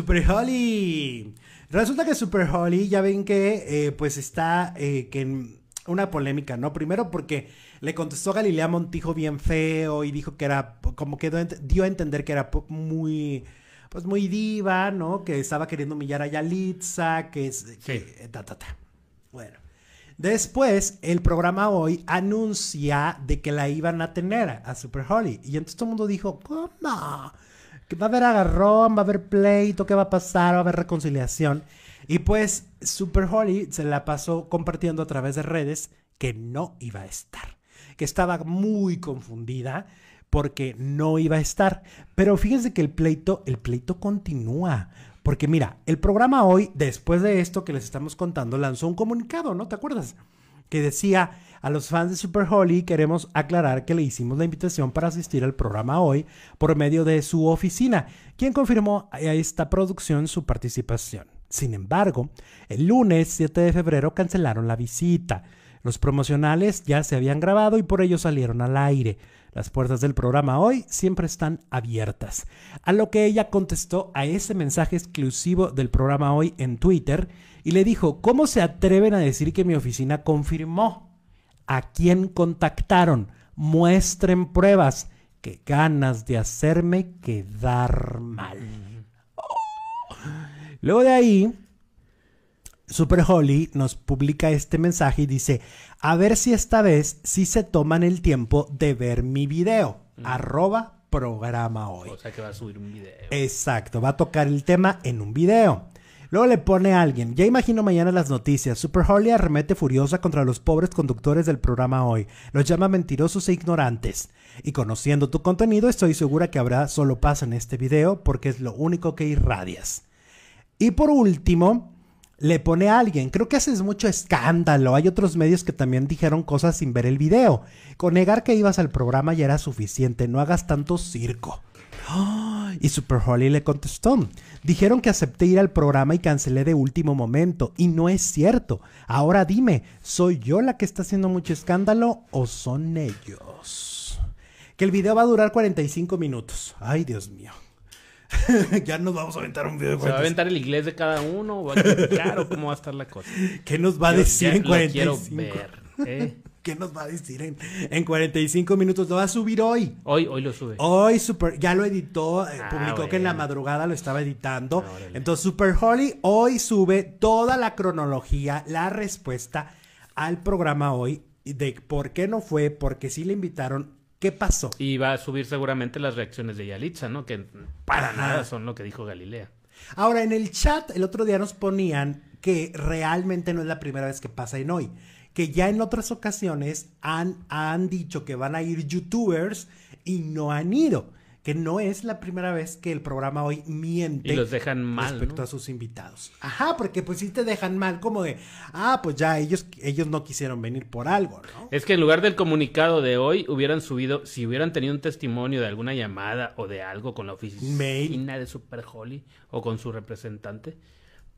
Super Holly. Resulta que Super Holly, ya ven que eh, pues está eh, que en una polémica, ¿no? Primero porque le contestó Galilea Montijo bien feo y dijo que era, como que dio a entender que era muy, pues muy diva, ¿no? Que estaba queriendo humillar a Yalitza, que es... sí. Eh, ta, Bueno. Después, el programa hoy anuncia de que la iban a tener a Super Holly. Y entonces todo el mundo dijo, ¿cómo? va a haber agarrón, va a haber pleito, qué va a pasar, va a haber reconciliación. Y pues Super Holly se la pasó compartiendo a través de redes que no iba a estar, que estaba muy confundida porque no iba a estar. Pero fíjense que el pleito, el pleito continúa. Porque mira, el programa hoy, después de esto que les estamos contando, lanzó un comunicado, ¿no? ¿Te acuerdas? Que decía, a los fans de Super Holly queremos aclarar que le hicimos la invitación para asistir al programa hoy por medio de su oficina, quien confirmó a esta producción su participación. Sin embargo, el lunes 7 de febrero cancelaron la visita. Los promocionales ya se habían grabado y por ello salieron al aire. Las puertas del programa hoy siempre están abiertas. A lo que ella contestó a ese mensaje exclusivo del programa hoy en Twitter y le dijo, ¿cómo se atreven a decir que mi oficina confirmó? ¿A quién contactaron? Muestren pruebas. Qué ganas de hacerme quedar mal. Oh. Luego de ahí, Super Holly nos publica este mensaje y dice, a ver si esta vez sí se toman el tiempo de ver mi video. Arroba programa hoy. O sea que va a subir un video. Exacto, va a tocar el tema en un video. Luego le pone a alguien. Ya imagino mañana las noticias. Super Holly arremete furiosa contra los pobres conductores del programa hoy. Los llama mentirosos e ignorantes. Y conociendo tu contenido, estoy segura que habrá solo paz en este video porque es lo único que irradias. Y por último, le pone a alguien. Creo que haces mucho escándalo. Hay otros medios que también dijeron cosas sin ver el video. Con negar que ibas al programa ya era suficiente. No hagas tanto circo. Y Super Holly le contestó, dijeron que acepté ir al programa y cancelé de último momento, y no es cierto. Ahora dime, ¿soy yo la que está haciendo mucho escándalo o son ellos? Que el video va a durar 45 minutos. Ay, Dios mío. ya nos vamos a aventar un video de ¿Se va a aventar el inglés de cada uno? cómo va a estar la cosa? ¿Qué nos va a decir en 45? quiero ver. ¿eh? ¿Qué nos va a decir en, 45 minutos? Lo va a subir hoy. Hoy, hoy lo sube. Hoy super, ya lo editó, eh, ah, publicó que en la madrugada lo estaba editando. Ah, Entonces Super Holly hoy sube toda la cronología, la respuesta al programa hoy de por qué no fue, porque sí le invitaron, qué pasó. Y va a subir seguramente las reacciones de Yalitza, ¿no? Que para nada son lo que dijo Galilea. Ahora, en el chat el otro día nos ponían que realmente no es la primera vez que pasa en hoy que ya en otras ocasiones han, han dicho que van a ir youtubers y no han ido que no es la primera vez que el programa hoy miente. Y los dejan mal. Respecto a sus invitados. Ajá, porque pues sí te dejan mal, como de, ah, pues ya ellos, ellos no quisieron venir por algo, ¿no? Es que en lugar del comunicado de hoy hubieran subido, si hubieran tenido un testimonio de alguna llamada o de algo con la oficina de Super Holly o con su representante,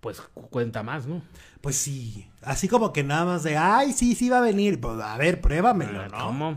pues cuenta más, ¿no? Pues sí, así como que nada más de, ay, sí, sí va a venir, pues a ver, pruébamelo, ah,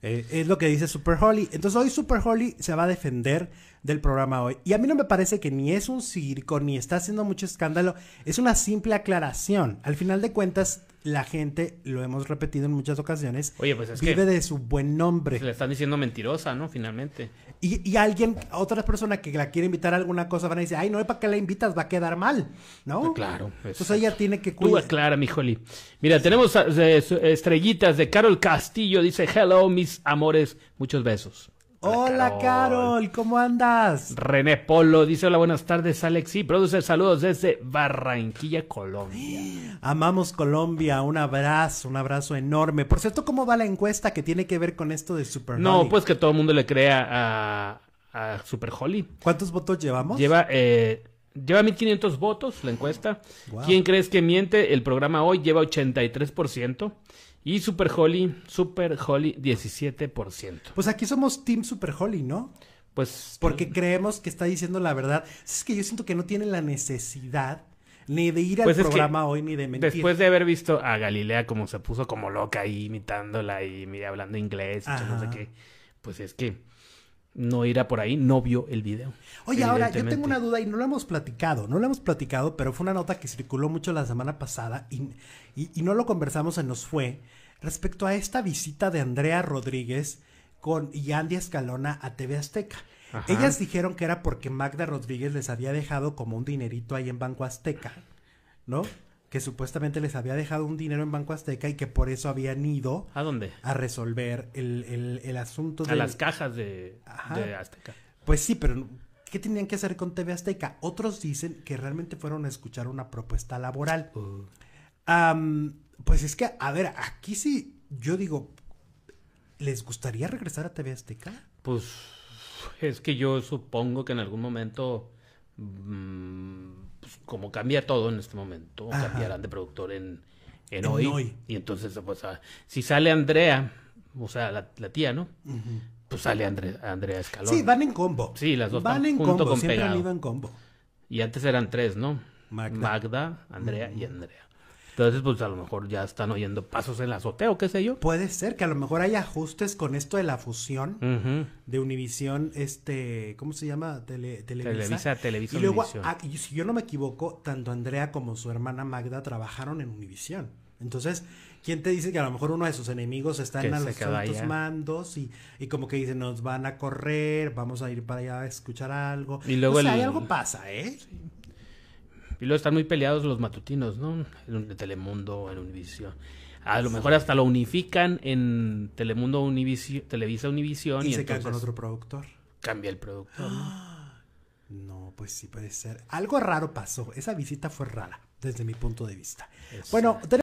eh, es lo que dice Super Holly. Entonces hoy Super Holly se va a defender del programa hoy. Y a mí no me parece que ni es un circo, ni está haciendo mucho escándalo. Es una simple aclaración. Al final de cuentas, la gente, lo hemos repetido en muchas ocasiones, Oye, pues vive de su buen nombre. Se le están diciendo mentirosa, ¿no? Finalmente. Y, y alguien, otra persona que la quiere invitar a alguna cosa, van a decir, ay, no, ¿para qué la invitas? Va a quedar mal, ¿no? Pues claro. Entonces ella tiene que cuidar. Tú aclara, mi joli. Mira, tenemos eh, estrellitas de Carol Castillo, dice, hello, mis amores, muchos besos. Hola, Carol. ¿cómo andas? René Polo dice: Hola, buenas tardes, Alex. Y produce saludos desde Barranquilla, Colombia. Amamos Colombia, un abrazo, un abrazo enorme. Por cierto, ¿cómo va la encuesta que tiene que ver con esto de Super No, pues que todo el mundo le crea a, a Super Holly. ¿Cuántos votos llevamos? Lleva eh, Lleva 1500 votos la encuesta. ¿Quién crees que miente? El programa hoy lleva 83%. Y Super Holly, Super Holly, 17%. Pues aquí somos Team Super Holly, ¿no? Pues. Porque pues, creemos que está diciendo la verdad. Es que yo siento que no tiene la necesidad ni de ir al pues programa hoy ni de mentir. Después de haber visto a Galilea como se puso como loca ahí imitándola y hablando inglés y no sé qué, pues es que no irá por ahí, no vio el video. Oye, ahora yo tengo una duda y no lo hemos platicado, no lo hemos platicado, pero fue una nota que circuló mucho la semana pasada y, y, no lo conversamos, se nos fue, respecto a esta visita de Andrea Rodríguez con, y Andy Escalona a TV Azteca. Ellas dijeron que era porque Magda Rodríguez les había dejado como un dinerito ahí en Banco Azteca, ¿no? que supuestamente les había dejado un dinero en Banco Azteca y que por eso habían ido. ¿A dónde? A resolver el, asunto de. A las cajas de, Azteca. Pues sí, pero ¿qué tenían que hacer con TV Azteca? Otros dicen que realmente fueron a escuchar una propuesta laboral. Oh. pues es que, a ver, aquí sí, yo digo, ¿les gustaría regresar a TV Azteca? Pues es que yo supongo que en algún momento. Mm, como cambia todo en este momento, cambiarán de productor en, en, hoy, Y entonces, pues, si sale Andrea, o sea, la, tía, ¿no? Pues sale Andrea Escalón. Sí, van en combo. Sí, las dos van, en combo, siempre en combo. Y antes eran tres, ¿no? Magda, Andrea y Andrea. Entonces, pues a lo mejor ya están oyendo pasos en la azotea o qué sé yo. Puede ser que a lo mejor hay ajustes con esto de la fusión de Univisión, este, ¿cómo se llama? Tele, televisa. Televisa, Y luego, ah, si yo no me equivoco, tanto Andrea como su hermana Magda trabajaron en Univisión. Entonces, ¿quién te dice que a lo mejor uno de sus enemigos está en los altos mandos y, y, como que dice, nos van a correr, vamos a ir para allá a escuchar algo? Y luego o sea, algo pasa, ¿eh? Sí. Y luego están muy peleados los matutinos, ¿no? En Telemundo, en Univisión. A lo mejor hasta lo unifican en Telemundo, Univision, Televisa, Univisión. Y, se cae con otro productor. Cambia el productor. ¿no? pues sí puede ser. Algo raro pasó. Esa visita fue rara, desde mi punto de vista. Bueno, tenemos